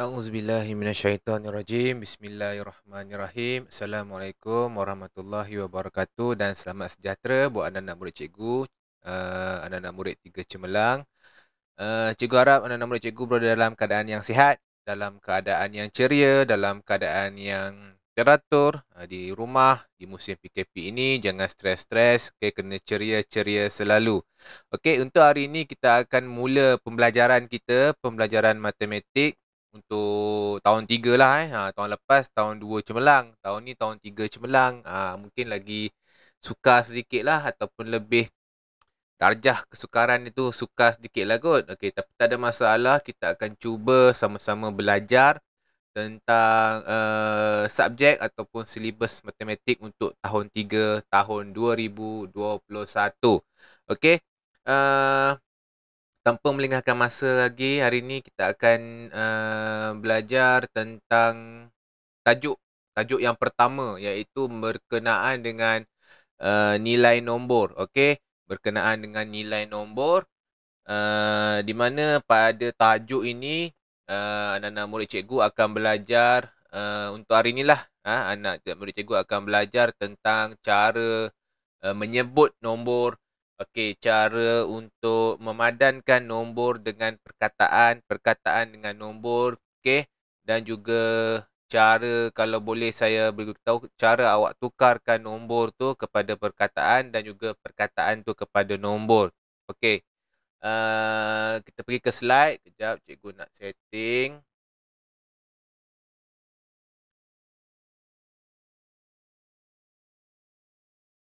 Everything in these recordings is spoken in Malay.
A'udzubillahi minasyaitonirrajim. Bismillahirrahmanirrahim. Assalamualaikum warahmatullahi wabarakatuh dan selamat sejahtera buat anak-anak murid cikgu, uh, anak-anak murid tiga cemelang. Uh, eh, cikgu harap anak-anak murid cikgu berada dalam keadaan yang sihat, dalam keadaan yang ceria, dalam keadaan yang teratur uh, di rumah di musim PKP ini jangan stres-stres, okay, kena ceria-ceria selalu. Okay, untuk hari ini kita akan mula pembelajaran kita, pembelajaran matematik untuk tahun tiga lah eh. Ha, tahun lepas tahun dua cemerlang. Tahun ni tahun tiga cemerlang. Ha, mungkin lagi suka sedikit lah ataupun lebih tarjah kesukaran itu suka sedikit lah kot. Okay, tapi tak ada masalah. Kita akan cuba sama-sama belajar tentang uh, subjek ataupun silibus matematik untuk tahun tiga tahun 2021. Okay. Uh, tanpa melengahkan masa lagi hari ini kita akan uh, belajar tentang tajuk tajuk yang pertama iaitu berkenaan dengan uh, nilai nombor okey berkenaan dengan nilai nombor uh, di mana pada tajuk ini uh, anak-anak murid cikgu akan belajar uh, untuk hari inilah uh, ha, anak murid cikgu akan belajar tentang cara uh, menyebut nombor Okey, cara untuk memadankan nombor dengan perkataan, perkataan dengan nombor, okey. Dan juga cara kalau boleh saya beritahu cara awak tukarkan nombor tu kepada perkataan dan juga perkataan tu kepada nombor. Okey. Uh, kita pergi ke slide. Kejap, cikgu nak setting.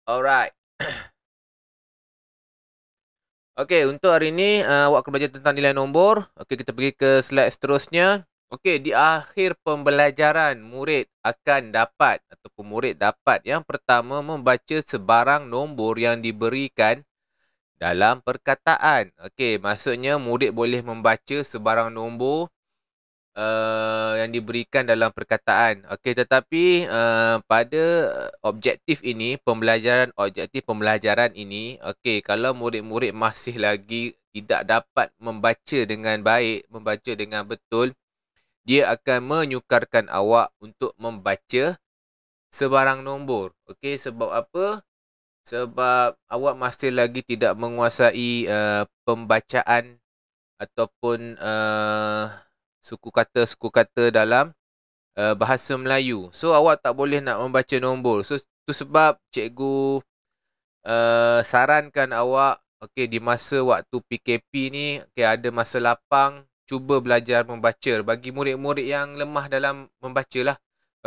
Alright. Okey, untuk hari ini uh, eh, awak akan belajar tentang nilai nombor. Okey, kita pergi ke slide seterusnya. Okey, di akhir pembelajaran, murid akan dapat ataupun murid dapat yang pertama membaca sebarang nombor yang diberikan dalam perkataan. Okey, maksudnya murid boleh membaca sebarang nombor uh, yang diberikan dalam perkataan. Okey, tetapi uh, pada objektif ini, pembelajaran objektif pembelajaran ini, okey, kalau murid-murid masih lagi tidak dapat membaca dengan baik, membaca dengan betul, dia akan menyukarkan awak untuk membaca sebarang nombor. Okey, sebab apa? Sebab awak masih lagi tidak menguasai uh, pembacaan ataupun uh, suku kata-suku kata dalam uh, bahasa Melayu. So awak tak boleh nak membaca nombor. So tu sebab cikgu uh, sarankan awak okay, di masa waktu PKP ni okay, ada masa lapang cuba belajar membaca bagi murid-murid yang lemah dalam membaca lah,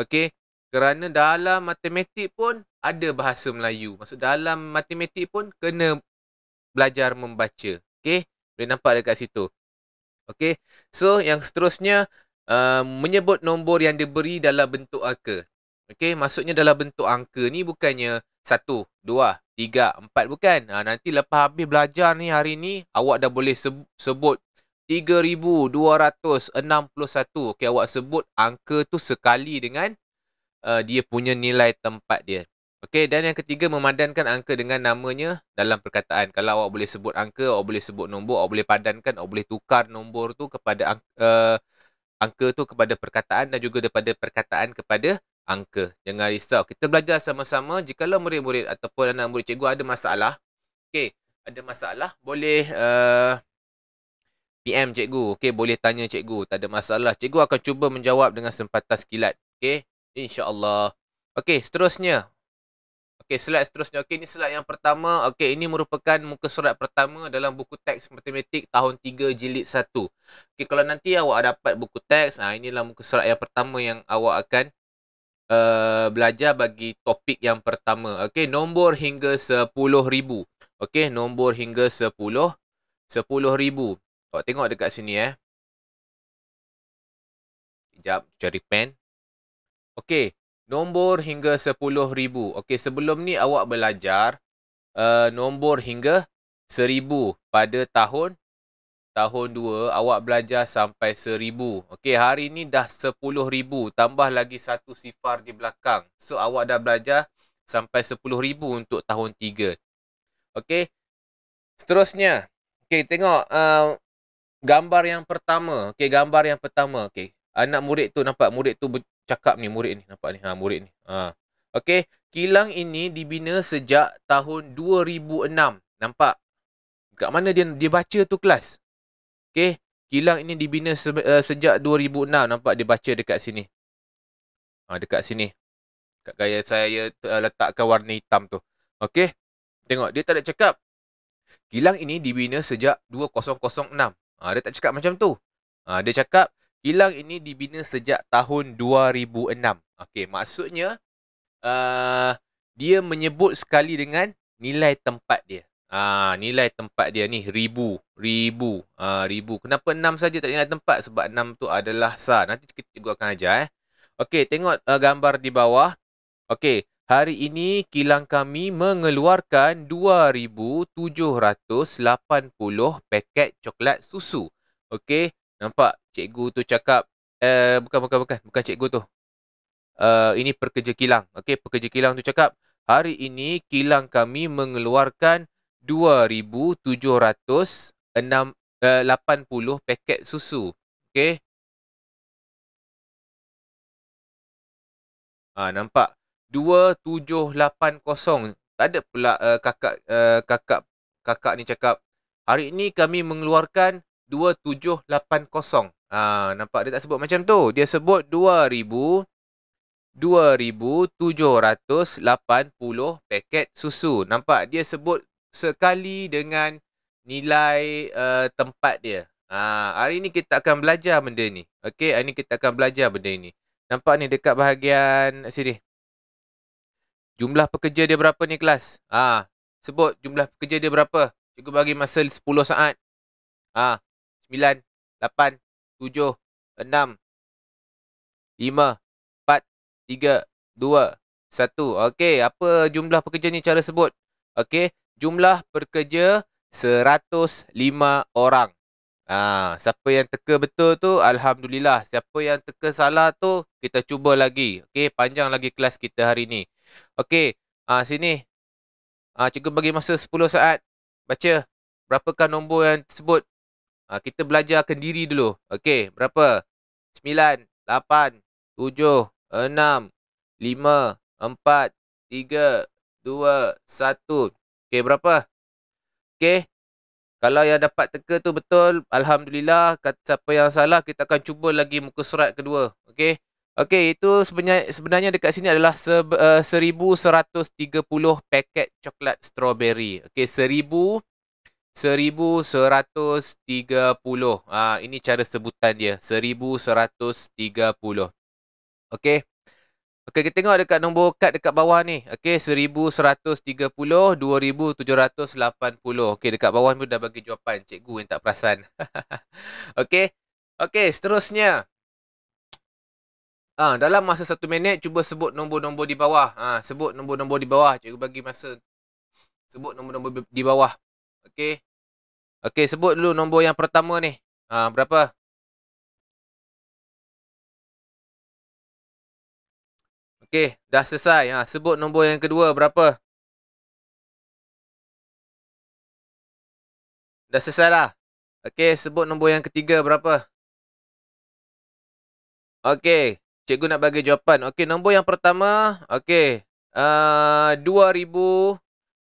okay. Kerana dalam matematik pun ada bahasa Melayu. Maksud dalam matematik pun kena belajar membaca. okay. Boleh nampak dekat situ. Okay. So, yang seterusnya, uh, menyebut nombor yang diberi dalam bentuk angka. Okay. Maksudnya dalam bentuk angka ni bukannya satu, dua, tiga, empat bukan. Ha, nanti lepas habis belajar ni hari ni, awak dah boleh sebut 3,261. Okay, awak sebut angka tu sekali dengan uh, dia punya nilai tempat dia. Okey, dan yang ketiga memadankan angka dengan namanya dalam perkataan. Kalau awak boleh sebut angka, awak boleh sebut nombor, awak boleh padankan, awak boleh tukar nombor tu kepada angka, uh, eh, angka tu kepada perkataan dan juga daripada perkataan kepada angka. Jangan risau. Kita belajar sama-sama. Jikalau murid-murid ataupun anak murid cikgu ada masalah, okey, ada masalah, boleh uh, eh, PM cikgu, okey, boleh tanya cikgu. Tak ada masalah. Cikgu akan cuba menjawab dengan sempatan sekilat, okey. Insyaallah. Okey, seterusnya Okey, slide seterusnya. Okey, ini slide yang pertama. Okey, ini merupakan muka surat pertama dalam buku teks matematik tahun 3 jilid 1. Okey, kalau nanti awak dapat buku teks, ah inilah muka surat yang pertama yang awak akan uh, belajar bagi topik yang pertama. Okey, nombor hingga 10,000. Okey, nombor hingga 10 10,000. Awak tengok dekat sini eh. Jap, cari pen. Okey, Nombor hingga sepuluh ribu. Okey, sebelum ni awak belajar uh, nombor hingga seribu pada tahun tahun dua. awak belajar sampai seribu. Okey, hari ni dah sepuluh ribu. tambah lagi satu sifar di belakang. So, awak dah belajar sampai sepuluh ribu untuk tahun tiga. Okey, seterusnya. Okey, tengok uh, gambar yang pertama. Okey, gambar yang pertama. Okey, anak murid tu nampak murid tu cakap ni murid ni nampak ni ha murid ni ha okey kilang ini dibina sejak tahun 2006 nampak dekat mana dia dia baca tu kelas okey kilang ini dibina se, uh, eh, sejak 2006 nampak dia baca dekat sini ha dekat sini dekat gaya saya uh, letakkan warna hitam tu okey tengok dia tak ada cakap kilang ini dibina sejak 2006 ha dia tak cakap macam tu ha dia cakap Kilang ini dibina sejak tahun 2006. Okey, maksudnya uh, dia menyebut sekali dengan nilai tempat dia. Ah, uh, nilai tempat dia ni ribu, ribu, ah uh, ribu. Kenapa enam saja tak nilai tempat? Sebab enam tu adalah sa. Nanti kita juga akan aja. eh. Okey, tengok uh, gambar di bawah. Okey, hari ini kilang kami mengeluarkan 2,780 paket coklat susu. Okey, Nampak cikgu tu cakap eh bukan bukan bukan bukan cikgu tu. Uh, ini pekerja kilang. Okey, pekerja kilang tu cakap hari ini kilang kami mengeluarkan 2780 uh, eh, paket susu. Okey. Ha, nampak 2780. Tak ada pula uh, kakak uh, kakak kakak ni cakap hari ini kami mengeluarkan 2780. Ha, ah, nampak dia tak sebut macam tu. Dia sebut 2000 2780 paket susu. Nampak dia sebut sekali dengan nilai uh, tempat dia. Ha, hari ni kita akan belajar benda ni. Okey, hari ni kita akan belajar benda ni. Nampak ni dekat bahagian sini. Jumlah pekerja dia berapa ni kelas? Ha, sebut jumlah pekerja dia berapa. Cikgu bagi masa 10 saat. Ha, sembilan, lapan, tujuh, enam, lima, empat, tiga, dua, satu. Okey, apa jumlah pekerja ni cara sebut? Okey, jumlah pekerja seratus lima orang. Ha, siapa yang teka betul tu, Alhamdulillah. Siapa yang teka salah tu, kita cuba lagi. Okey, panjang lagi kelas kita hari ni. Okey, ha, sini. Ha, cikgu bagi masa sepuluh saat. Baca berapakah nombor yang tersebut Ha, kita belajar kendiri dulu. Okey, berapa? 9, 8, 7, 6, 5, 4, 3, 2, 1. Okey, berapa? Okey. Kalau yang dapat teka tu betul, Alhamdulillah. Siapa yang salah, kita akan cuba lagi muka surat kedua. Okey. Okey, itu sebenarnya, sebenarnya dekat sini adalah se, eh, tiga puluh paket coklat strawberry. Okey, seribu. 1130. Uh, ah, ini cara sebutan dia. 1130. Okey. Okey, kita tengok dekat nombor kad dekat bawah ni. Okey, 1130, 2780. Okey, dekat bawah ni pun dah bagi jawapan cikgu yang tak perasan. Okey. Okey, seterusnya. Ah, dalam masa satu minit cuba sebut nombor-nombor di bawah. Ah, sebut nombor-nombor di bawah. Cikgu bagi masa sebut nombor-nombor di bawah. Okey. Okey, sebut dulu nombor yang pertama ni. Ha, berapa? Okey, dah selesai. Ha, sebut nombor yang kedua berapa? Dah selesai dah. Okey, sebut nombor yang ketiga berapa? Okey, cikgu nak bagi jawapan. Okey, nombor yang pertama, okey. Uh,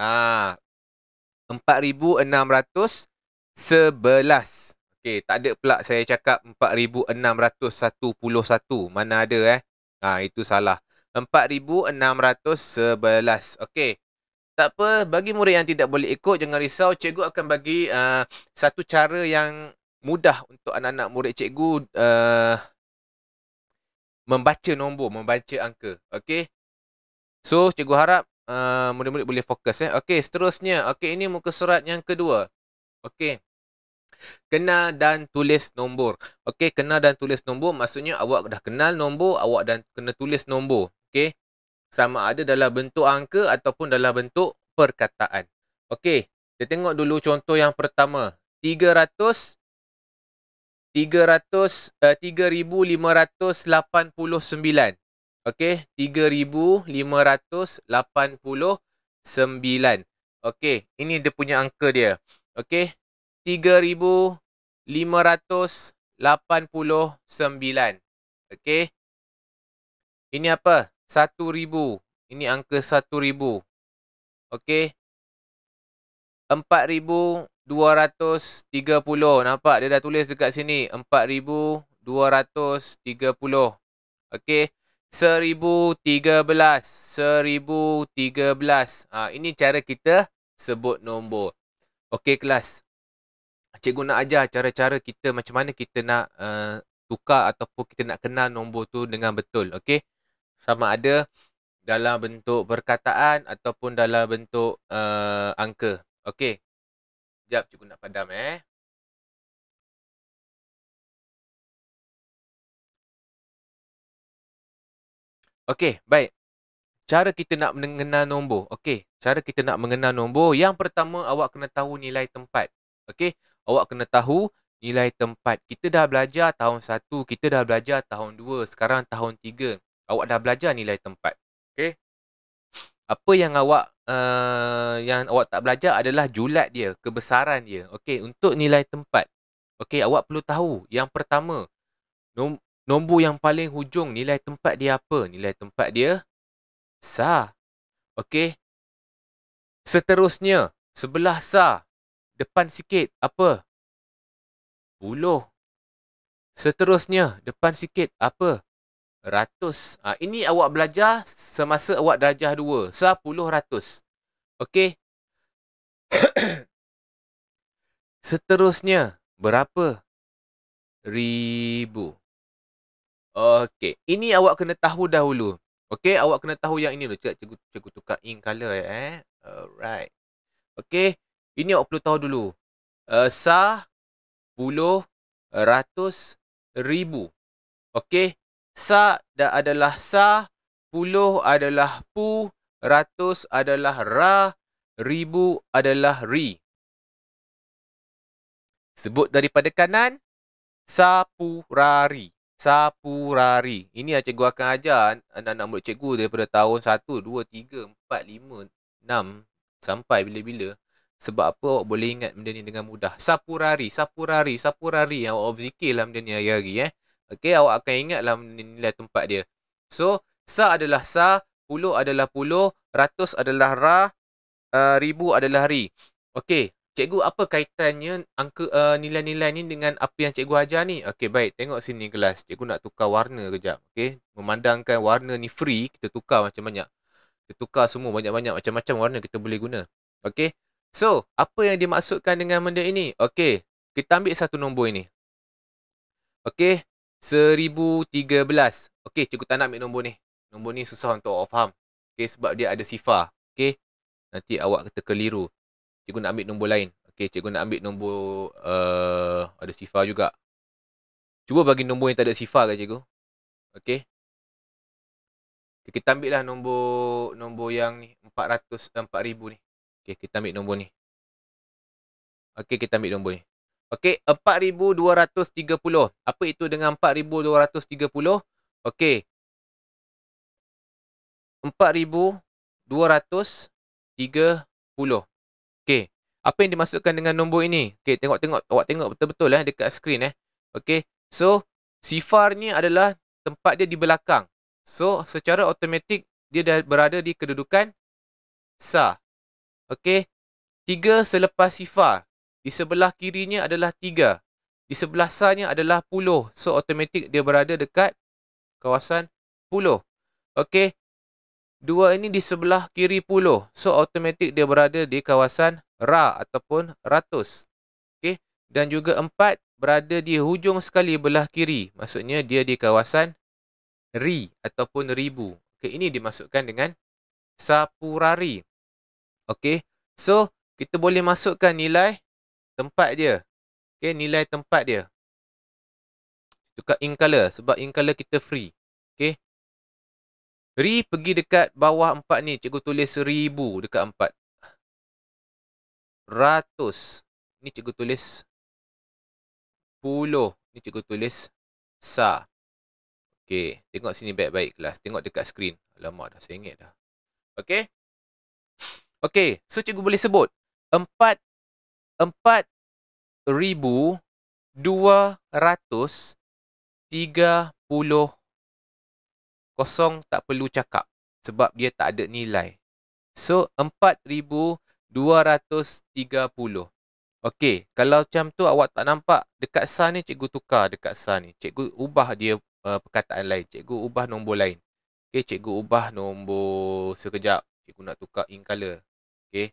4611. Ha. Okey, tak ada pula saya cakap 4611. Mana ada eh? Ah itu salah. 4611. Okey. Tak apa, bagi murid yang tidak boleh ikut jangan risau, cikgu akan bagi uh, satu cara yang mudah untuk anak-anak murid cikgu uh, membaca nombor, membaca angka. Okey. So, cikgu harap Mudah-mudah boleh fokus eh. Okey, seterusnya. Okey, ini muka surat yang kedua. Okey. Kenal dan tulis nombor. Okey, kenal dan tulis nombor maksudnya awak dah kenal nombor, awak dan kena tulis nombor. Okey. Sama ada dalam bentuk angka ataupun dalam bentuk perkataan. Okey, kita tengok dulu contoh yang pertama. 300 300 eh, 3589. Okey, 3589. Okey, ini dia punya angka dia. Okey, 3589. Okey. Ini apa? 1000. Ini angka 1000. Okey. 4230. Nampak dia dah tulis dekat sini 4230. Okey seribu tiga belas, seribu tiga belas. Ah, ini cara kita sebut nombor. Okey kelas. Cikgu nak ajar cara-cara kita macam mana kita nak uh, tukar ataupun kita nak kenal nombor tu dengan betul. Okey. Sama ada dalam bentuk perkataan ataupun dalam bentuk uh, angka. Okey. Sekejap cikgu nak padam eh. Okey, baik. Cara kita nak mengenal nombor. Okey, cara kita nak mengenal nombor. Yang pertama, awak kena tahu nilai tempat. Okey, awak kena tahu nilai tempat. Kita dah belajar tahun 1, kita dah belajar tahun 2, sekarang tahun 3. Awak dah belajar nilai tempat. Okey. Apa yang awak uh, yang awak tak belajar adalah julat dia, kebesaran dia. Okey, untuk nilai tempat. Okey, awak perlu tahu yang pertama Nombor yang paling hujung nilai tempat dia apa? Nilai tempat dia sa. Okey. Seterusnya, sebelah sa depan sikit apa? Puluh. Seterusnya, depan sikit apa? Ratus. Ha, ini awak belajar semasa awak darjah dua. Sa puluh ratus. Okey. Seterusnya, berapa? Ribu. Okey, ini awak kena tahu dahulu. Okey, awak kena tahu yang ini dulu. Cik, cikgu, cikgu tukar in color eh. Alright. Okey, ini awak perlu tahu dulu. Uh, sa, puluh, ratus, ribu. Okey, sa dah adalah sa, puluh adalah pu, ratus adalah ra, ribu adalah ri. Sebut daripada kanan, sa, pu, ra, ri. Sapurari. Ini yang cikgu akan ajar anak-anak murid cikgu daripada tahun 1, 2, 3, 4, 5, 6 sampai bila-bila. Sebab apa awak boleh ingat benda ni dengan mudah. Sapurari, sapurari, sapurari. Awak berzikirlah benda ni hari-hari. Eh. Okay, awak akan ingatlah nilai tempat dia. So, sa adalah sa, puluh adalah puluh, ratus adalah ra, uh, ribu adalah ri. Okay, cikgu apa kaitannya angka uh, nilai-nilai ni dengan apa yang cikgu ajar ni? Okey, baik. Tengok sini kelas. Cikgu nak tukar warna kejap. Okey. Memandangkan warna ni free, kita tukar macam banyak. Kita tukar semua banyak-banyak macam-macam warna kita boleh guna. Okey. So, apa yang dimaksudkan dengan benda ini? Okey. Kita ambil satu nombor ini. Okey. 1013. Okey, cikgu tak nak ambil nombor ni. Nombor ni susah untuk awak faham. Okey, sebab dia ada sifar. Okey. Nanti awak kata keliru cikgu nak ambil nombor lain. Okey, cikgu nak ambil nombor uh, ada sifar juga. Cuba bagi nombor yang tak ada sifar ke cikgu. Okey. Okay, kita ambil lah nombor nombor yang ni 400 4000 eh, ni. Okey, kita ambil nombor ni. Okey, kita ambil nombor ni. Okey, 4230. Apa itu dengan 4230? Okey. 4230. Okey. Apa yang dimasukkan dengan nombor ini? Okey, tengok-tengok. Awak tengok betul-betul eh dekat skrin eh. Okey. So, sifar ni adalah tempat dia di belakang. So, secara automatik dia dah berada di kedudukan sa. Okey. Tiga selepas sifar. Di sebelah kirinya adalah tiga. Di sebelah sa-nya adalah puluh. So, automatik dia berada dekat kawasan puluh. Okey. Dua ini di sebelah kiri puluh. So, automatik dia berada di kawasan Ra ataupun Ratus. Okay. Dan juga empat berada di hujung sekali belah kiri. Maksudnya dia di kawasan Ri ataupun Ribu. Okay. Ini dimasukkan dengan Sapurari. Okay. So, kita boleh masukkan nilai tempat dia. Okay. Nilai tempat dia. Tukar ink color sebab ink color kita free. Okay. Ri pergi dekat bawah empat ni. Cikgu tulis seribu dekat empat. Ratus. Ni cikgu tulis. Puluh. Ni cikgu tulis. Sa. Okey. Tengok sini baik-baik kelas. Tengok dekat skrin. Alamak dah. Saya ingat dah. Okey. Okey. So cikgu boleh sebut. Empat. Empat. Ribu. Dua. Ratus. Tiga. Puluh kosong tak perlu cakap sebab dia tak ada nilai. So 4230. Okey, kalau macam tu awak tak nampak dekat sana ni cikgu tukar dekat sana ni. Cikgu ubah dia uh, perkataan lain, cikgu ubah nombor lain. Okey, cikgu ubah nombor sekejap. Cikgu nak tukar in color. Okey.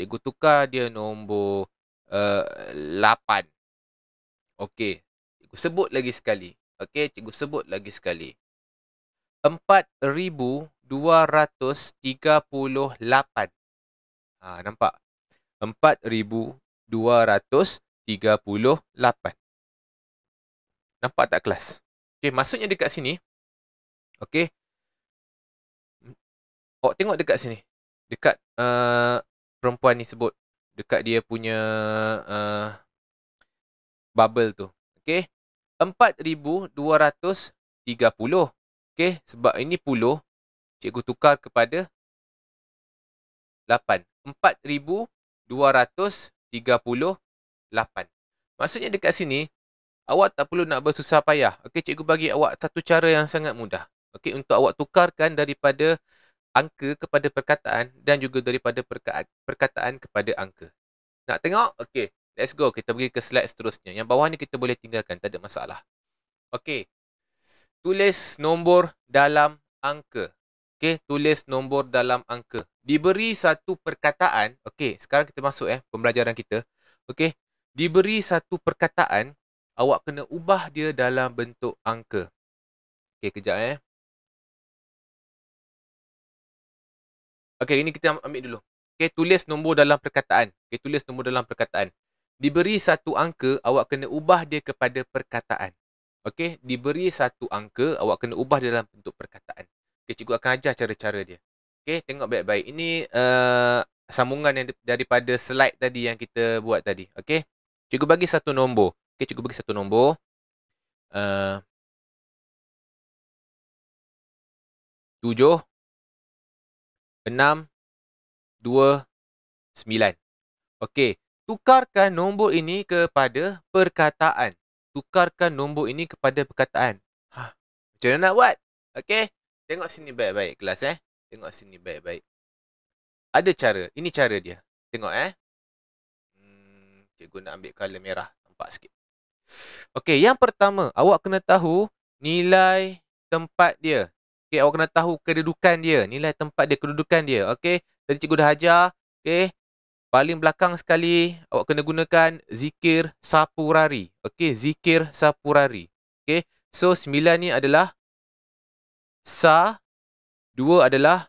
Cikgu tukar dia nombor uh, 8. Okey. Cikgu sebut lagi sekali. Okey, cikgu sebut lagi sekali. 4238. Ha nampak? 4238. Nampak tak kelas? Okey, maksudnya dekat sini. Okey. Oh, tengok dekat sini. Dekat uh, perempuan ni sebut dekat dia punya uh, bubble tu. Okey. 4230. Okey, sebab ini puluh, cikgu tukar kepada 8. 4,238. Maksudnya dekat sini, awak tak perlu nak bersusah payah. Okey, cikgu bagi awak satu cara yang sangat mudah. Okey, untuk awak tukarkan daripada angka kepada perkataan dan juga daripada perkataan kepada angka. Nak tengok? Okey, let's go. Kita pergi ke slide seterusnya. Yang bawah ni kita boleh tinggalkan. Tak ada masalah. Okey, tulis nombor dalam angka. Okey, tulis nombor dalam angka. Diberi satu perkataan. Okey, sekarang kita masuk eh pembelajaran kita. Okey, diberi satu perkataan, awak kena ubah dia dalam bentuk angka. Okey, kejap eh. Okey, ini kita ambil dulu. Okey, tulis nombor dalam perkataan. Okey, tulis nombor dalam perkataan. Diberi satu angka, awak kena ubah dia kepada perkataan. Okey, diberi satu angka, awak kena ubah dalam bentuk perkataan. Okey, cikgu akan ajar cara-cara dia. Okey, tengok baik-baik. Ini uh, sambungan yang daripada slide tadi yang kita buat tadi. Okey, cikgu bagi satu nombor. Okey, cikgu bagi satu nombor. Eh, tujuh, enam, dua, sembilan. Okey, tukarkan nombor ini kepada perkataan tukarkan nombor ini kepada perkataan. Ha, macam mana nak buat? Okey. Tengok sini baik-baik kelas eh. Tengok sini baik-baik. Ada cara. Ini cara dia. Tengok eh. Hmm, cikgu nak ambil color merah. Nampak sikit. Okey, yang pertama, awak kena tahu nilai tempat dia. Okey, awak kena tahu kedudukan dia, nilai tempat dia, kedudukan dia. Okey, tadi cikgu dah ajar. Okey, paling belakang sekali awak kena gunakan zikir sapurari. Okey, zikir sapurari. Okey. So sembilan ni adalah sa, dua adalah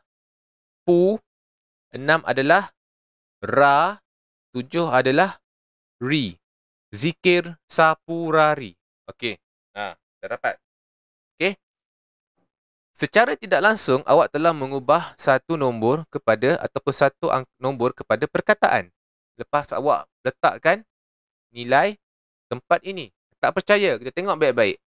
pu, enam adalah ra, tujuh adalah ri. Zikir sapurari. Okey. Ha, dah dapat. Secara tidak langsung, awak telah mengubah satu nombor kepada ataupun satu nombor kepada perkataan. Lepas awak letakkan nilai tempat ini. Tak percaya, kita tengok baik-baik.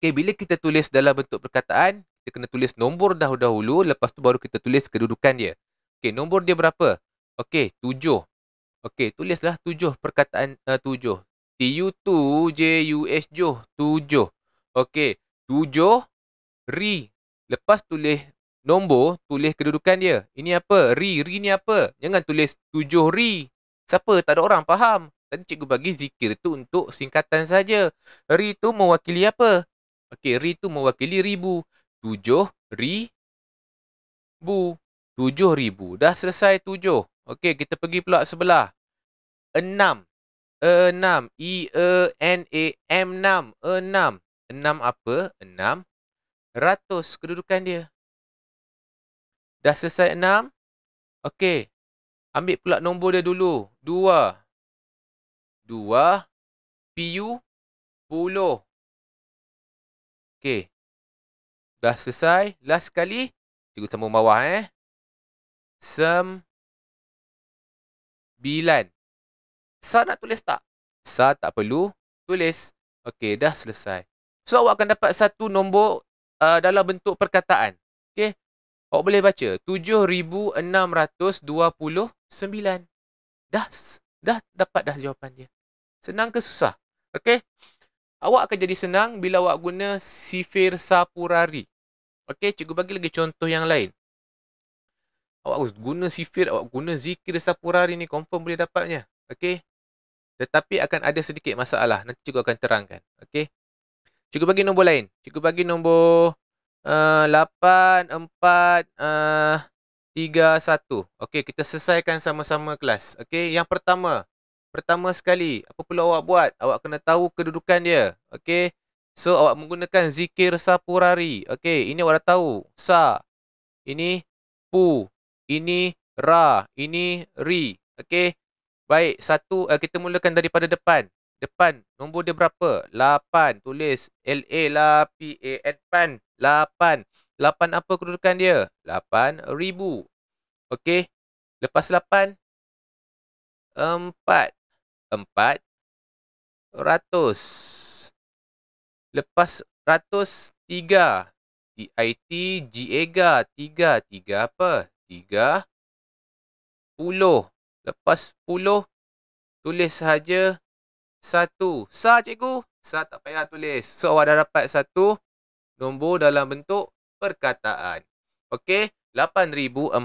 Okay, bila kita tulis dalam bentuk perkataan, kita kena tulis nombor dahulu-dahulu. Lepas tu baru kita tulis kedudukan dia. Okay, nombor dia berapa? Okay, tujuh. Okay, tulislah tujuh perkataan uh, tujuh. T-U-T-U-J-U-S-J-O, tujuh. Okay, tujuh, ri. Lepas tulis nombor, tulis kedudukan dia. Ini apa? Ri. Ri ni apa? Jangan tulis tujuh ri. Siapa? Tak ada orang faham. Tadi cikgu bagi zikir tu untuk singkatan saja. Ri tu mewakili apa? Okey, ri tu mewakili ribu. Tujuh ri bu. Tujuh ribu. Dah selesai tujuh. Okey, kita pergi pula sebelah. Enam. Enam. E-E-N-A-M-6. Enam. Enam apa? Enam Ratus kedudukan dia. Dah selesai enam. Okey. Ambil pula nombor dia dulu. Dua. Dua. PU. Puluh. Okey. Dah selesai. Last kali. Cikgu sama bawah eh. Sem. Bilan. Sa nak tulis tak? Sa tak perlu. Tulis. Okey. Dah selesai. So, awak akan dapat satu nombor uh, dalam bentuk perkataan. Okey. Awak boleh baca 7629. Dah dah dapat dah jawapan dia. Senang ke susah? Okey. Awak akan jadi senang bila awak guna sifir sapurari. Okey, cikgu bagi lagi contoh yang lain. Awak guna sifir, awak guna zikir sapurari ni confirm boleh dapatnya. Okey. Tetapi akan ada sedikit masalah. Nanti cikgu akan terangkan. Okey. Cikgu bagi nombor lain. Cikgu bagi nombor uh, 8, 4, uh, 3, 1. Okey, kita selesaikan sama-sama kelas. Okey, yang pertama. Pertama sekali, apa perlu awak buat? Awak kena tahu kedudukan dia. Okey, so awak menggunakan zikir sapurari. Okey, ini awak dah tahu. Sa, ini pu, ini ra, ini ri. Okey, baik. Satu, uh, kita mulakan daripada depan. Depan nombor dia berapa? 8. Tulis L A L lah, A P A N 8. 8 apa kedudukan dia? 8000. Okey. Lepas 8 4 4 100 Lepas 100 3 T I T G A G A 3 3 apa? 3 10 Lepas 10 tulis saja satu. Sa cikgu, sa tak payah tulis. So awak dah dapat satu nombor dalam bentuk perkataan. Okey, 8431.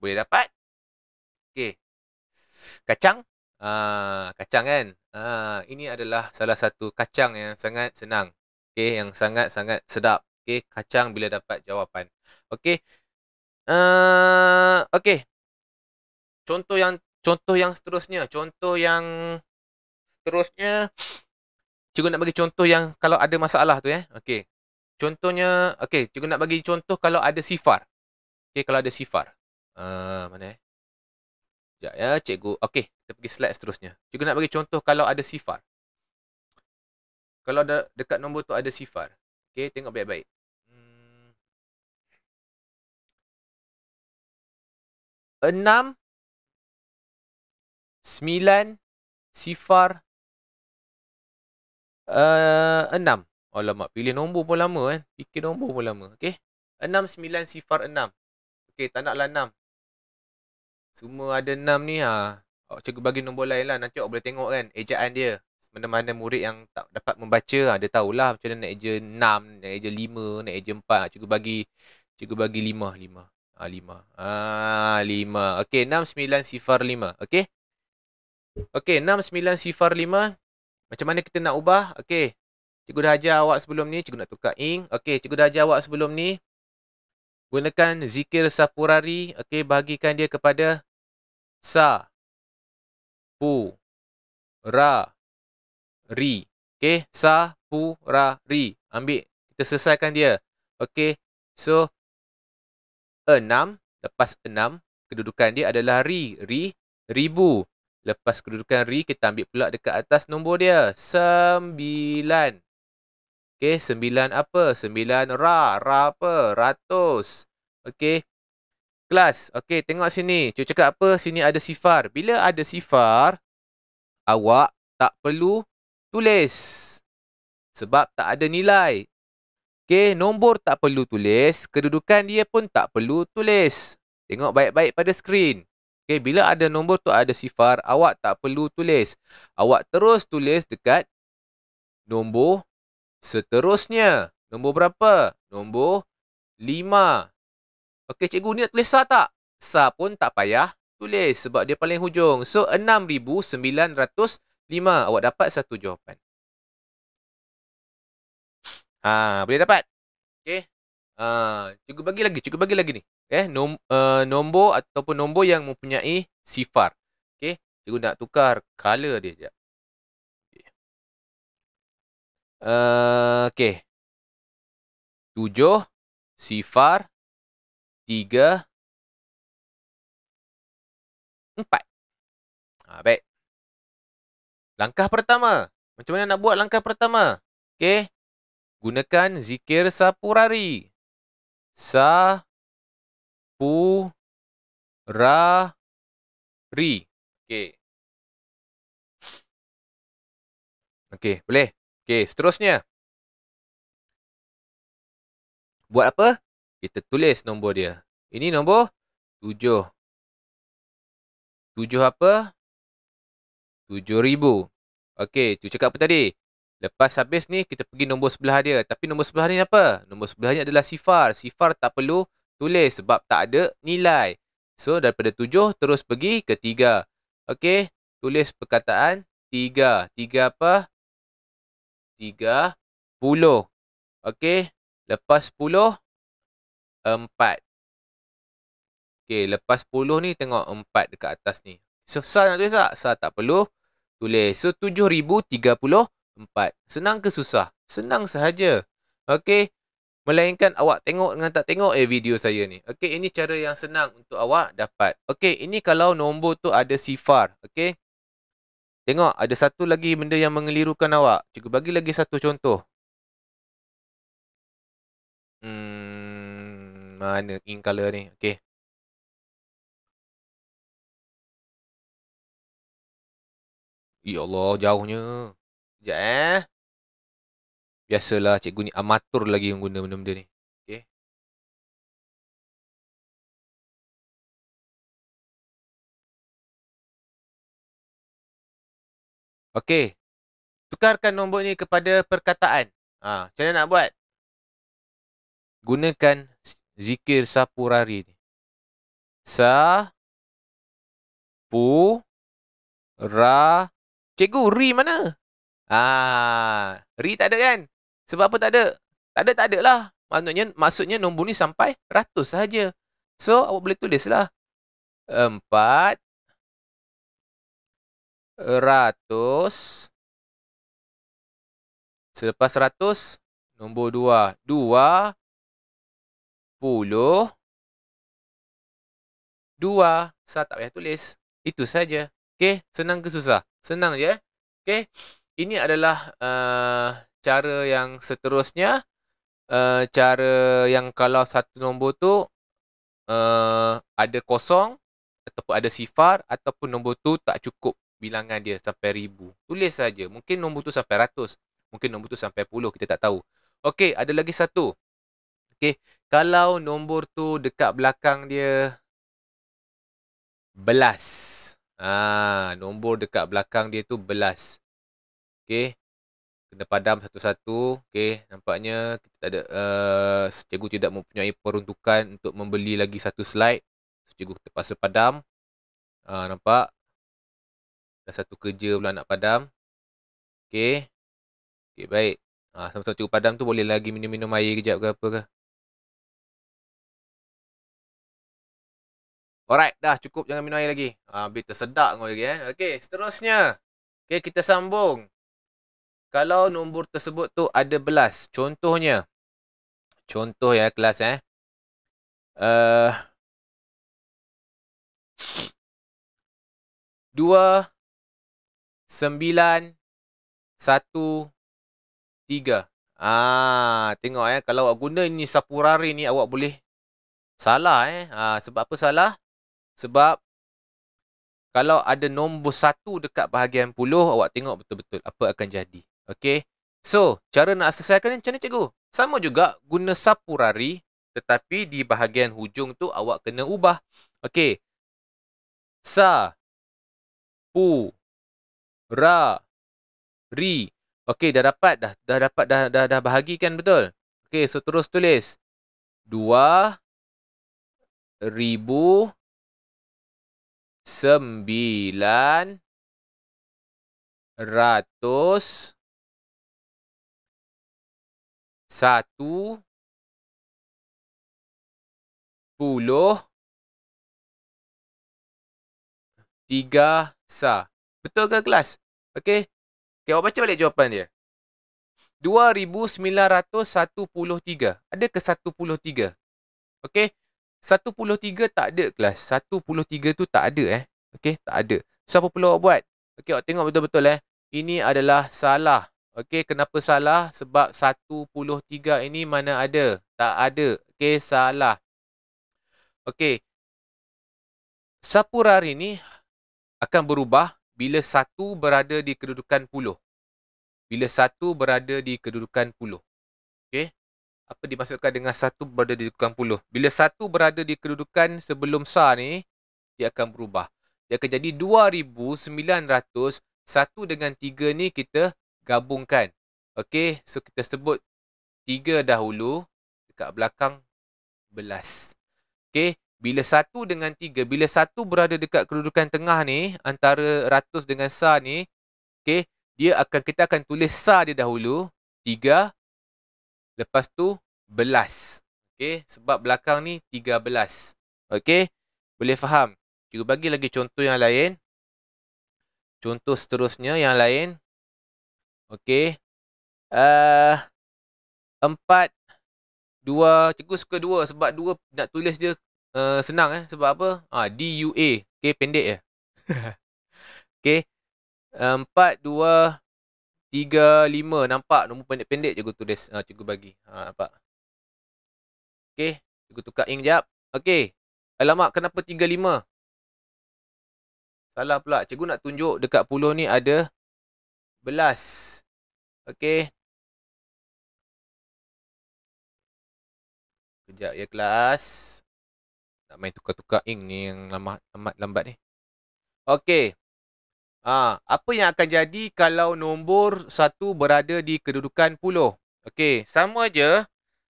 Boleh dapat? Okey. Kacang? Ah, kacang kan? Ah, ini adalah salah satu kacang yang sangat senang. Okey, yang sangat-sangat sedap. Okey, kacang bila dapat jawapan. Okey. Ah, uh, okey. Contoh yang contoh yang seterusnya contoh yang seterusnya cikgu nak bagi contoh yang kalau ada masalah tu ya eh? okey contohnya okey cikgu nak bagi contoh kalau ada sifar okey kalau ada sifar uh, mana eh Sekejap ya cikgu okey kita pergi slide seterusnya cikgu nak bagi contoh kalau ada sifar kalau ada dekat nombor tu ada sifar okey tengok baik-baik hmm. Enam sembilan sifar eh, enam. Uh, Alamak, pilih nombor pun lama kan. Eh. Fikir nombor pun lama. Okay. Enam, sembilan sifar enam. Okay, tak naklah enam. Semua ada enam ni. Ha. Awak bagi nombor lain lah. Nanti awak boleh tengok kan ejaan dia. Mana-mana murid yang tak dapat membaca, ha, dia tahulah macam mana nak eja enam, nak eja lima, nak eja empat. Ha, cuba bagi cuba bagi lima, lima. Ah, lima. Ah, lima. okay? enam, sembilan, sifar lima. okay? Okey, 69 sifar 5. Macam mana kita nak ubah? Okey. Cikgu dah ajar awak sebelum ni, cikgu nak tukar ing. Okey, cikgu dah ajar awak sebelum ni. Gunakan zikir sapurari, okey, bahagikan dia kepada sa pu ra ri. Okey, sa pu ra ri. Ambil, kita selesaikan dia. Okey. So enam lepas enam kedudukan dia adalah ri ri ribu Lepas kedudukan Ri, kita ambil pula dekat atas nombor dia. Sembilan. Okey, sembilan apa? Sembilan Ra. Ra apa? Ratus. Okey. Kelas. Okey, tengok sini. Cuk cakap apa? Sini ada sifar. Bila ada sifar, awak tak perlu tulis. Sebab tak ada nilai. Okey, nombor tak perlu tulis. Kedudukan dia pun tak perlu tulis. Tengok baik-baik pada skrin. Okay, bila ada nombor tu ada sifar, awak tak perlu tulis. Awak terus tulis dekat nombor seterusnya. Nombor berapa? Nombor lima. Okey, cikgu ni nak tulis sah tak? Sah pun tak payah tulis sebab dia paling hujung. So, 6,905. Awak dapat satu jawapan. Ah, boleh dapat? Okey. Ha, cikgu bagi lagi, cikgu bagi lagi ni eh nom, uh, nombor ataupun nombor yang mempunyai sifar. Okey, cikgu nak tukar color dia je. Okey. Uh, eh, okay. tujuh sifar tiga empat Ha, baik. Langkah pertama. Macam mana nak buat langkah pertama? Okey. Gunakan zikir sapurari. Sa Ri, Okey. Okey, boleh. Okey, seterusnya. Buat apa? Kita tulis nombor dia. Ini nombor tujuh. Tujuh apa? Tujuh ribu. Okey, tu cakap apa tadi? Lepas habis ni, kita pergi nombor sebelah dia. Tapi nombor sebelah ni apa? Nombor sebelahnya adalah sifar. Sifar tak perlu tulis sebab tak ada nilai. So, daripada tujuh, terus pergi ke tiga. Okey, tulis perkataan tiga. Tiga apa? Tiga puluh. Okey, lepas puluh, empat. Okey, lepas puluh ni tengok empat dekat atas ni. So, sah nak tulis tak? Sah tak perlu. Tulis. So, tujuh ribu tiga puluh empat. Senang ke susah? Senang sahaja. Okey. Melainkan awak tengok dengan tak tengok eh video saya ni. Okey, ini cara yang senang untuk awak dapat. Okey, ini kalau nombor tu ada sifar. Okey. Tengok, ada satu lagi benda yang mengelirukan awak. Cikgu bagi lagi satu contoh. Hmm, mana in color ni? Okey. Ya Allah, jauhnya. Sekejap eh biasalah cikgu ni amatur lagi yang guna benda-benda ni. Okay. Okay. Tukarkan nombor ni kepada perkataan. Ha, macam mana nak buat? Gunakan zikir sapurari ni. Sa pu ra Cikgu, ri mana? Ah, ha, ri tak ada kan? Sebab apa tak ada? Tak ada, tak ada lah. Maksudnya, maksudnya nombor ni sampai ratus sahaja. So, awak boleh tulislah. Empat. Ratus. Selepas ratus, nombor dua. Dua. Puluh. Dua. Saya tak payah tulis. Itu saja. Okey, senang ke susah? Senang je. Okey, ini adalah... Uh, cara yang seterusnya uh, cara yang kalau satu nombor tu uh, ada kosong ataupun ada sifar ataupun nombor tu tak cukup bilangan dia sampai ribu tulis saja mungkin nombor tu sampai ratus mungkin nombor tu sampai puluh kita tak tahu okey ada lagi satu okey kalau nombor tu dekat belakang dia belas ah nombor dekat belakang dia tu belas okey kena padam satu-satu. Okey, nampaknya kita tak ada uh, cikgu tidak mempunyai peruntukan untuk membeli lagi satu slide. So, cikgu terpaksa padam. Uh, nampak? Dah satu kerja pula nak padam. Okey. Okey, baik. Ah, uh, sama-sama cikgu padam tu boleh lagi minum-minum air kejap ke apa ke. Alright, dah cukup jangan minum air lagi. Ah, uh, biar tersedak ngoi lagi eh. Okey, seterusnya. Okey, kita sambung kalau nombor tersebut tu ada belas. Contohnya. Contoh ya kelas eh. Uh, dua. Sembilan. Satu. Tiga. Ah, tengok eh. Kalau awak guna ni sapurari ni awak boleh salah eh. Ah, sebab apa salah? Sebab kalau ada nombor satu dekat bahagian puluh, awak tengok betul-betul apa akan jadi. Okay. So, cara nak selesaikan ni macam ni cikgu? Sama juga guna sapu tetapi di bahagian hujung tu awak kena ubah. Okay. Sa. Pu. Ra. Ri. Okay, dah dapat. Dah dah dapat. Dah dah, dah bahagikan betul. Okay, so terus tulis. Dua. Ribu. Sembilan. Ratus satu puluh tiga sa. Betul ke kelas? Okey. Okey, awak baca balik jawapan dia. 2,913. Ada ke 1,3? Okey. 1,3 tak ada kelas. 1,3 tu tak ada eh. Okey, tak ada. So, apa perlu awak buat? Okey, awak tengok betul-betul eh. Ini adalah salah. Okey, kenapa salah? Sebab 1.3 ini mana ada? Tak ada. Okey, salah. Okey. Sapurari ini akan berubah bila 1 berada di kedudukan 10. Bila 1 berada di kedudukan 10. Okey. Apa dimaksudkan dengan 1 berada di kedudukan 10? Bila 1 berada di kedudukan sebelum sa ni, dia akan berubah. Dia akan jadi 2900 1 dengan 3 ni kita gabungkan. Okey, so kita sebut tiga dahulu dekat belakang belas. Okey, bila satu dengan tiga, bila satu berada dekat kedudukan tengah ni, antara ratus dengan sa ni, okey, dia akan kita akan tulis sa dia dahulu, tiga, lepas tu belas. Okey, sebab belakang ni tiga belas. Okey, boleh faham? Cuba bagi lagi contoh yang lain. Contoh seterusnya yang lain. Okey. Uh, empat. Dua. Cikgu suka dua sebab dua nak tulis dia uh, senang. Eh. Sebab apa? Ah, D-U-A. Okey, pendek je. Eh. Okey. Empat, dua, tiga, lima. Nampak nombor pendek-pendek cikgu tulis. Uh, cikgu bagi. Ha, nampak. Okey. Cikgu tukar ink jap. Okey. Alamak, kenapa tiga lima? Salah pula. Cikgu nak tunjuk dekat puluh ni ada belas. Okey. Kejap ya kelas. Nak main tukar-tukar ing ni yang lama lambat, lambat ni. Okey. Ha, ah, apa yang akan jadi kalau nombor satu berada di kedudukan puluh? Okey, sama je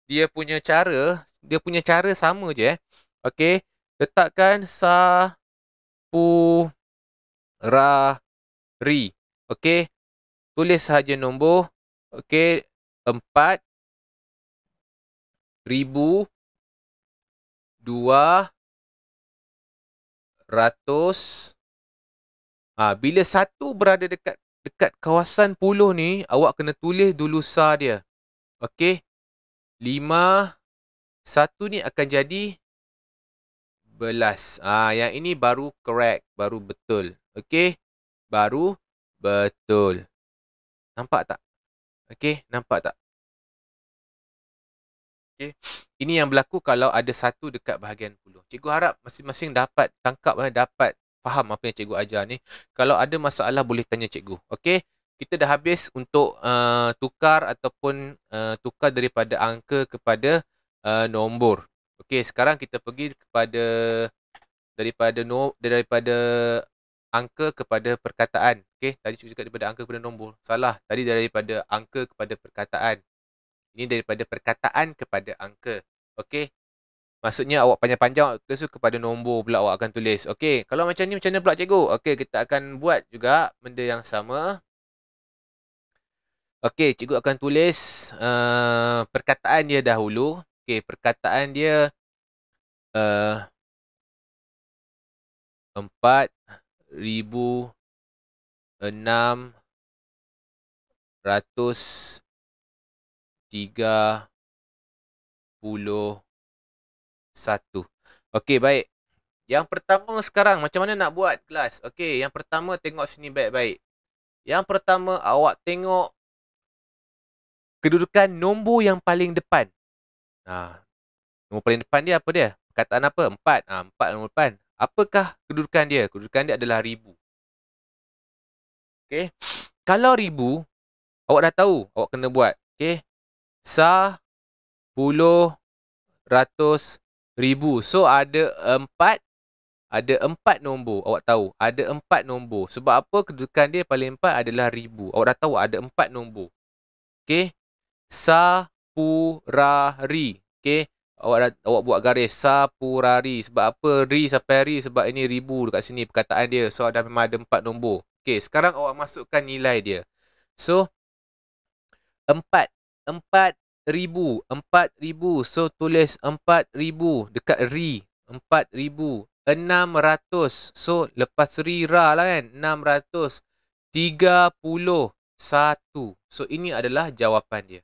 dia punya cara. Dia punya cara sama je. Eh. Okey, letakkan sa-pu-ra-ri. Okey, tulis sahaja nombor okey 4 ribu 2 ratus Ah, bila satu berada dekat dekat kawasan puluh ni awak kena tulis dulu sa dia okey 5 satu ni akan jadi belas. Ah, yang ini baru correct, baru betul. Okey, baru betul. Nampak tak? Okey, nampak tak? Okey. Ini yang berlaku kalau ada satu dekat bahagian puluh. Cikgu harap masing-masing dapat tangkap eh, dapat faham apa yang cikgu ajar ni. Kalau ada masalah boleh tanya cikgu. Okey. Kita dah habis untuk uh, tukar ataupun uh, tukar daripada angka kepada uh, nombor. Okey, sekarang kita pergi kepada daripada no, daripada angka kepada perkataan. Okey, tadi cikgu cakap daripada angka kepada nombor. Salah. Tadi daripada angka kepada perkataan. Ini daripada perkataan kepada angka. Okey. Maksudnya awak panjang-panjang terus kepada nombor pula awak akan tulis. Okey, kalau macam ni macam mana pula cikgu? Okey, kita akan buat juga benda yang sama. Okey, cikgu akan tulis uh, perkataan dia dahulu. Okey, perkataan dia uh, empat ribu enam ratus tiga puluh satu. Okey, baik. Yang pertama sekarang, macam mana nak buat kelas? Okey, yang pertama tengok sini baik-baik. Yang pertama, awak tengok kedudukan nombor yang paling depan. Ha. Nombor paling depan dia apa dia? Kataan apa? Empat. Ha, empat nombor depan. Apakah kedudukan dia? Kedudukan dia adalah ribu. Okey. Kalau ribu, awak dah tahu awak kena buat. Okey. Sa, puluh, ratus, ribu. So, ada empat. Ada empat nombor. Awak tahu. Ada empat nombor. Sebab apa kedudukan dia paling empat adalah ribu. Awak dah tahu ada empat nombor. Okey. Sa, pu, ra, ri. Okey awak awak buat garis sapurari sebab apa ri sampai ri sebab ini ribu dekat sini perkataan dia so ada memang ada empat nombor okey sekarang awak masukkan nilai dia so empat empat ribu empat ribu so tulis empat ribu dekat ri empat ribu enam ratus so lepas ri ra lah kan enam ratus tiga puluh satu so ini adalah jawapan dia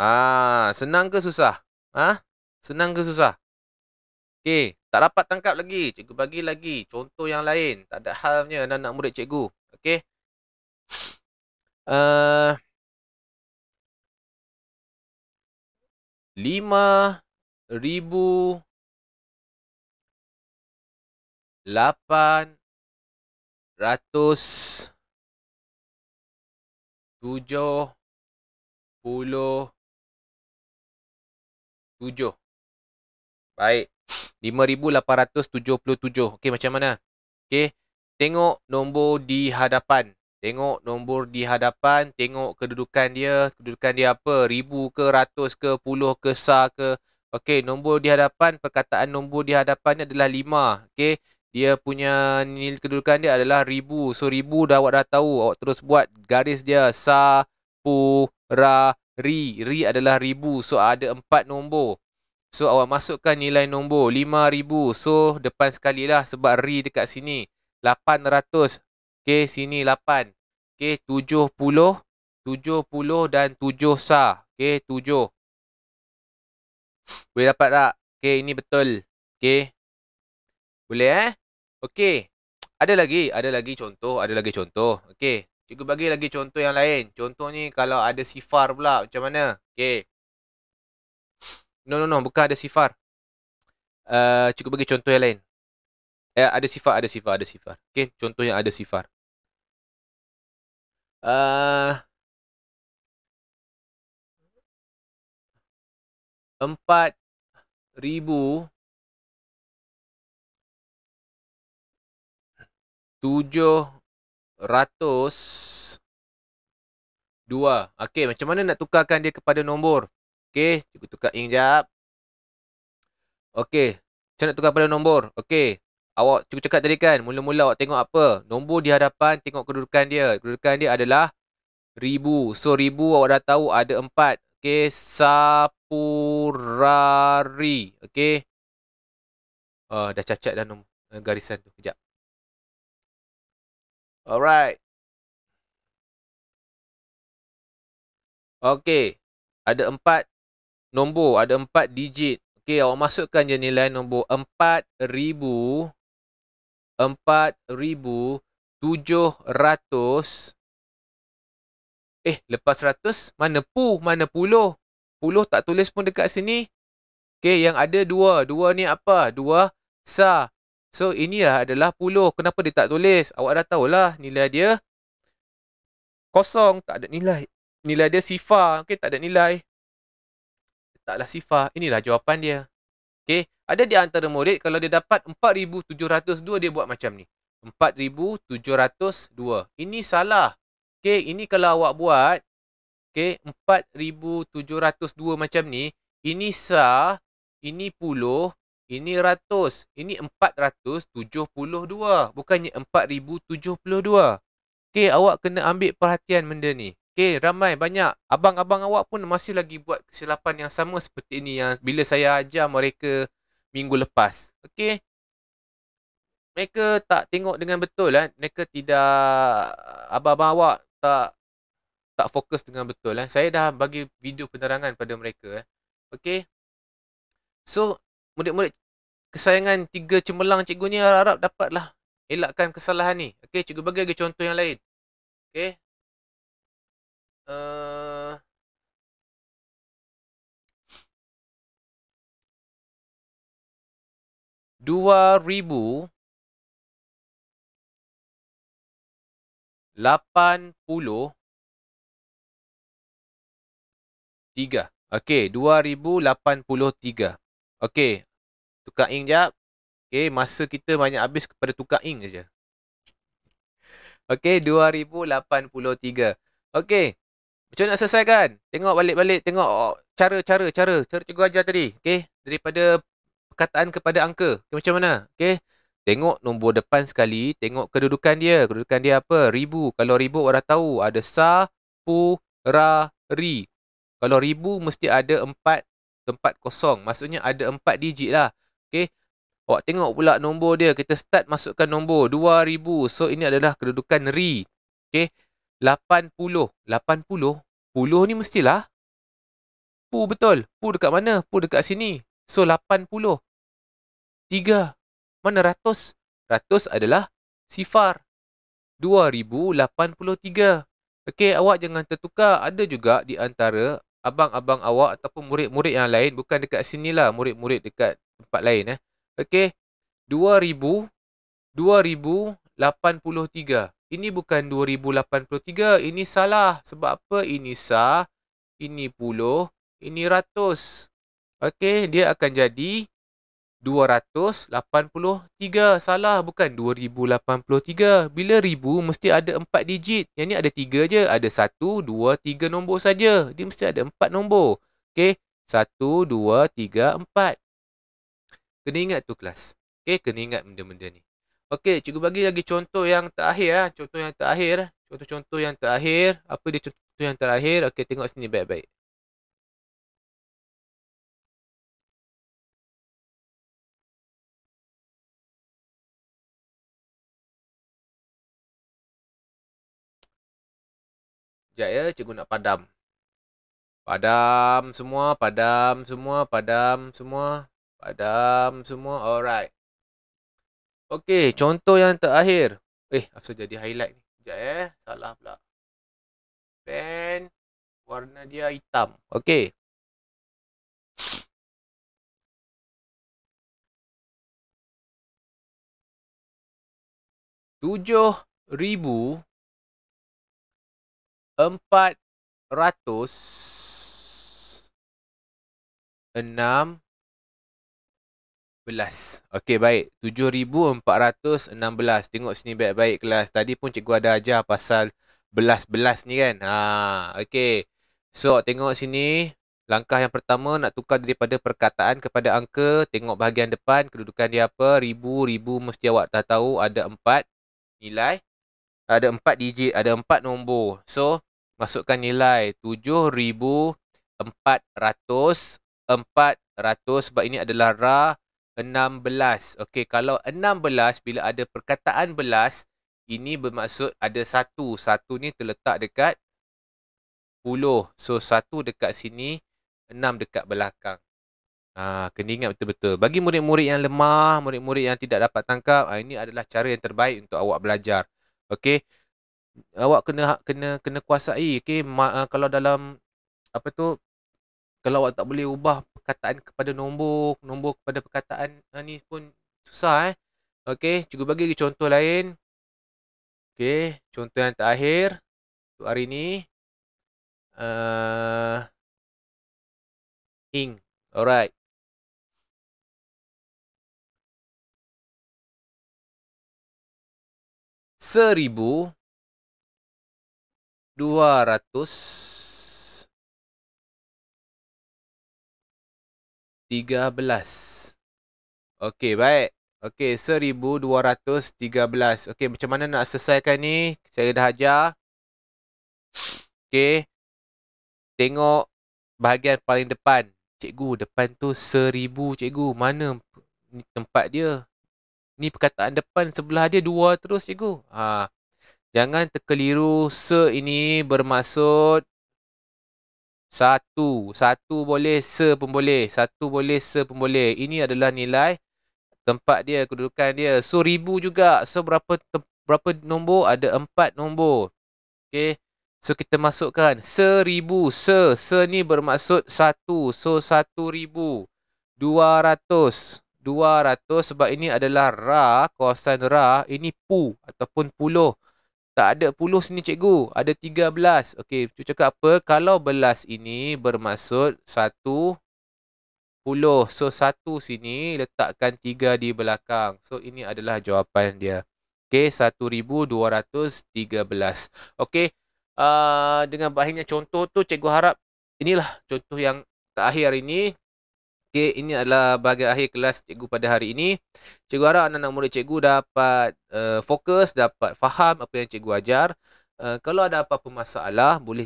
ah senang ke susah Ha? Senang ke susah? Okey, tak dapat tangkap lagi. Cikgu bagi lagi contoh yang lain. Tak ada halnya anak-anak murid cikgu. Okey. Uh, lima ribu lapan ratus tujuh puluh 5877. Baik. 5877. Okey macam mana? Okey. Tengok nombor di hadapan. Tengok nombor di hadapan, tengok kedudukan dia, kedudukan dia apa? Ribu ke, ratus ke, puluh ke, sa ke. Okey, nombor di hadapan, perkataan nombor di hadapannya adalah lima. Okey, dia punya nil kedudukan dia adalah ribu. So, ribu dah awak dah tahu. Awak terus buat garis dia. Sa, pu, ra, Ri. Ri adalah ribu. So, ada empat nombor. So, awak masukkan nilai nombor. Lima ribu. So, depan sekali lah sebab ri dekat sini. Lapan ratus. Okay, sini lapan. Okay, tujuh puluh. Tujuh puluh dan tujuh sa. Okay, tujuh. Boleh dapat tak? Okay, ini betul. Okay. Boleh eh? Okay. Ada lagi, ada lagi contoh, ada lagi contoh. okay. Cikgu bagi lagi contoh yang lain. Contoh ni kalau ada sifar pula macam mana? Okey. No no no, bukan ada sifar. Eh uh, cikgu bagi contoh yang lain. Eh ada sifar, ada sifar, ada sifar. Okey, contoh yang ada sifar. Uh, empat ribu tujuh ratus dua. Okey, macam mana nak tukarkan dia kepada nombor? Okey, cikgu tukar ing jap. Okey, macam mana nak tukar kepada nombor? Okey, awak cukup cakap tadi kan, mula-mula awak tengok apa? Nombor di hadapan, tengok kedudukan dia. Kedudukan dia adalah ribu. So, ribu awak dah tahu ada empat. Okay, sapurari. Okay, Uh, oh, dah cacat dah nombor, eh, garisan tu. Sekejap. Alright. Okay. Ada empat nombor. Ada empat digit. Okay, awak masukkan je nilai nombor ribu tujuh ratus. Eh, lepas ratus Mana pu, mana puluh Puluh tak tulis pun dekat sini Okay, yang ada dua Dua ni apa? Dua sa So, ini lah adalah puluh. Kenapa dia tak tulis? Awak dah tahulah nilai dia kosong. Tak ada nilai. Nilai dia sifar. Okay, tak ada nilai. Taklah sifar. Inilah jawapan dia. Okay. Ada di antara murid, kalau dia dapat 4,702, dia buat macam ni. 4,702. Ini salah. Okay. Ini kalau awak buat, okay, 4,702 macam ni, ini sah, ini puluh, ini ratus. Ini empat ratus tujuh puluh dua. Bukannya empat ribu tujuh puluh dua. Okay, awak kena ambil perhatian benda ni. Okay, ramai, banyak. Abang-abang awak pun masih lagi buat kesilapan yang sama seperti ini yang bila saya ajar mereka minggu lepas. Okay. Mereka tak tengok dengan betul kan. Mereka tidak, abang-abang awak tak tak fokus dengan betul kan. Saya dah bagi video penerangan pada mereka. Eh. Okay. So, murid-murid kesayangan tiga cemerlang cikgu ni harap-harap dapatlah elakkan kesalahan ni. Okey, cikgu bagi lagi contoh yang lain. Okey. Uh, dua ribu lapan puluh tiga. Okey, dua ribu lapan puluh tiga. Okey. Tukar ink jap. Okey, masa kita banyak habis kepada tukar ink saja. Okey, 2083. Okey. Macam nak selesaikan? Tengok balik-balik, tengok cara-cara, oh, cara. Cara cikgu ajar tadi. Okey, daripada perkataan kepada angka. Okay, macam mana? Okey. Tengok nombor depan sekali, tengok kedudukan dia. Kedudukan dia apa? Ribu. Kalau ribu orang tahu ada sa, pu, ra, ri. Kalau ribu mesti ada empat tempat kosong. Maksudnya ada 4 digit lah. Okay. Awak tengok pula nombor dia. Kita start masukkan nombor 2000. So ini adalah kedudukan RI. Okay. 80. 80? 10 ni mestilah. Pu betul. Pu dekat mana? Pu dekat sini. So 80. 3. Mana ratus? Ratus adalah sifar. 2083. Okey, awak jangan tertukar. Ada juga di antara abang-abang awak ataupun murid-murid yang lain bukan dekat sini lah, murid-murid dekat tempat lain eh okey 2000 2083 ini bukan 2083 ini salah sebab apa ini sah ini puluh ini ratus okey dia akan jadi 2083 2083 283 salah bukan 2083 bila ribu mesti ada 4 digit yang ni ada 3 je ada 1 2 3 nombor saja dia mesti ada 4 nombor okey 1 2 3 kena ingat tu kelas okey kena ingat benda-benda ni okey cuba bagi lagi contoh yang terakhir lah. contoh yang terakhir contoh-contoh yang terakhir apa dia contoh yang terakhir okey tengok sini baik-baik Sekejap ya, cikgu nak padam. Padam semua, padam semua, padam semua, padam semua. Alright. Okey, contoh yang terakhir. Eh, apa jadi highlight ni? Sekejap ya, salah pula. Pen warna dia hitam. Okey. Tujuh ribu empat ratus enam belas. Okey, baik. Tujuh ribu empat ratus enam belas. Tengok sini baik-baik kelas. Tadi pun cikgu ada ajar pasal belas-belas ni kan. Ha, okey. So, tengok sini. Langkah yang pertama nak tukar daripada perkataan kepada angka. Tengok bahagian depan. Kedudukan dia apa. Ribu, ribu mesti awak dah tahu ada empat nilai. Ada empat digit. Ada empat nombor. So, uh, masukkan nilai 7400 sebab ini adalah ra 16. Okey, kalau 16 bila ada perkataan belas, ini bermaksud ada satu. Satu ni terletak dekat 10. So satu dekat sini, enam dekat belakang. Ah, kena ingat betul-betul. Bagi murid-murid yang lemah, murid-murid yang tidak dapat tangkap, ah, ini adalah cara yang terbaik untuk awak belajar. Okey awak kena ha, kena kena kuasai okey Ma, ah, kalau dalam apa tu kalau awak tak boleh ubah perkataan kepada nombor nombor kepada perkataan uh, ni pun susah eh okey cuba bagi contoh lain okey contoh yang terakhir untuk hari ni uh, ah, ing alright seribu 213. Okey, baik. Okey, 1213. Okey, macam mana nak selesaikan ni? Saya dah ajar. Okey. Tengok bahagian paling depan. Cikgu, depan tu 1000, cikgu. Mana tempat dia? Ni perkataan depan sebelah dia dua terus, cikgu. Haa. Jangan terkeliru se ini bermaksud satu. Satu boleh, se pun boleh. Satu boleh, se pun boleh. Ini adalah nilai tempat dia, kedudukan dia. So, ribu juga. So, berapa berapa nombor? Ada empat nombor. Okay. So, kita masukkan seribu. Se. Se ni bermaksud satu. So, satu ribu. Dua ratus. Dua ratus sebab ini adalah ra, kawasan ra. Ini pu ataupun puluh. Tak ada puluh sini cikgu. Ada tiga belas. Okey, cikgu cakap apa? Kalau belas ini bermaksud satu puluh. So, satu sini letakkan tiga di belakang. So, ini adalah jawapan dia. Okey, satu ribu dua ratus tiga belas. Okey, uh, dengan bahagian contoh tu cikgu harap inilah contoh yang terakhir ini Okey, ini adalah bahagian akhir kelas cikgu pada hari ini. Cikgu harap anak-anak murid cikgu dapat uh, fokus, dapat faham apa yang cikgu ajar. Uh, kalau ada apa-apa masalah, boleh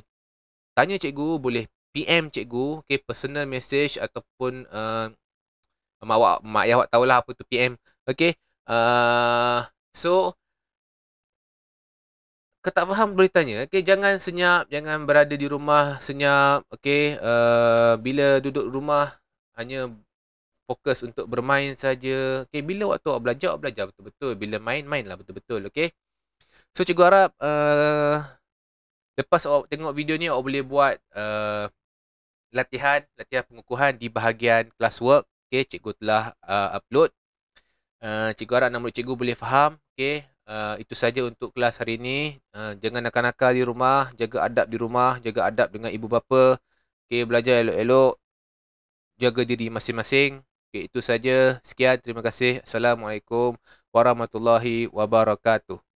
tanya cikgu, boleh PM cikgu, okey, personal message ataupun uh, mak awak mak awak tahulah apa tu PM. Okey. Uh, so kalau tak faham boleh tanya. Okay, jangan senyap, jangan berada di rumah senyap. okay. uh, bila duduk rumah hanya fokus untuk bermain saja. Okey, bila waktu awak belajar, awak belajar betul-betul. Bila main, mainlah betul-betul, okey. So cikgu harap uh, lepas awak tengok video ni awak boleh buat uh, latihan, latihan pengukuhan di bahagian classwork. Okey, cikgu telah uh, upload. Uh, cikgu harap nama cikgu boleh faham, okey. Uh, itu saja untuk kelas hari ini. Uh, jangan nakal-nakal di rumah, jaga adab di rumah, jaga adab dengan ibu bapa. Okey, belajar elok-elok jaga diri masing-masing. Okey, itu saja. Sekian, terima kasih. Assalamualaikum warahmatullahi wabarakatuh.